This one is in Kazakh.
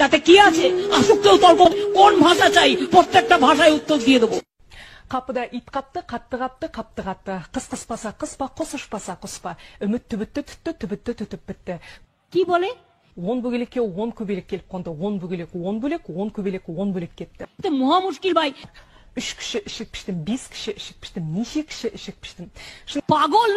তাতে কি আছে কেউ তর্ক কোন ভাষা চাই প্রত্যেকটা ভাষায় উত্তর দিয়ে দেবো қапыда ит қапты қатты қапты қапты қатты қыс қыспаса қыс па құс ұшпаса құс па үміт түбітті түтті түбітті түтіп бітті ки боле он бөгелекке он көбелек келіп қонды он бөгелек он бөлек он көбелек он бөлек кетті мұға мүшкіл үш кіші ішік піштім бес кіші ішік піштім неше кіші ішік піштім